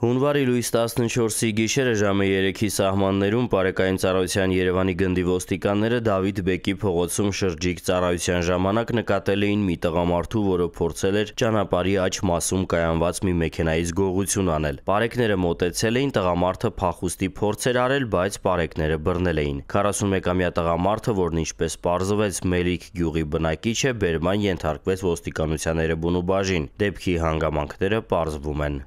Հունվարի լույս 14-ի գիշերը ժամը 3-ի սահմաններում Պարեկային ծառայության Երևանի գնդի ոստիկանները Դավիթ Բեկի փողոցում շրջիկ ծառայության ժամանակ նկատել էին մի տղամարդու, որը փորձել էր ճանապարհի աջ մասում կայանված մի մեքենայից գողություն անել։ Պարեկները մոտեցել էին, տղամարդը փախուստի փորձ էր արել, բայց Պարեկները բռնել էին։ 41-ամյա տղամարդը, որն ինչպես պարզվեց Մելիք գյուղի բնակիչ է, բերման ենթարկվեց ոստիկանության Էրեբունու բաժին։ Դեպքի հանգամանքները պարզվում են։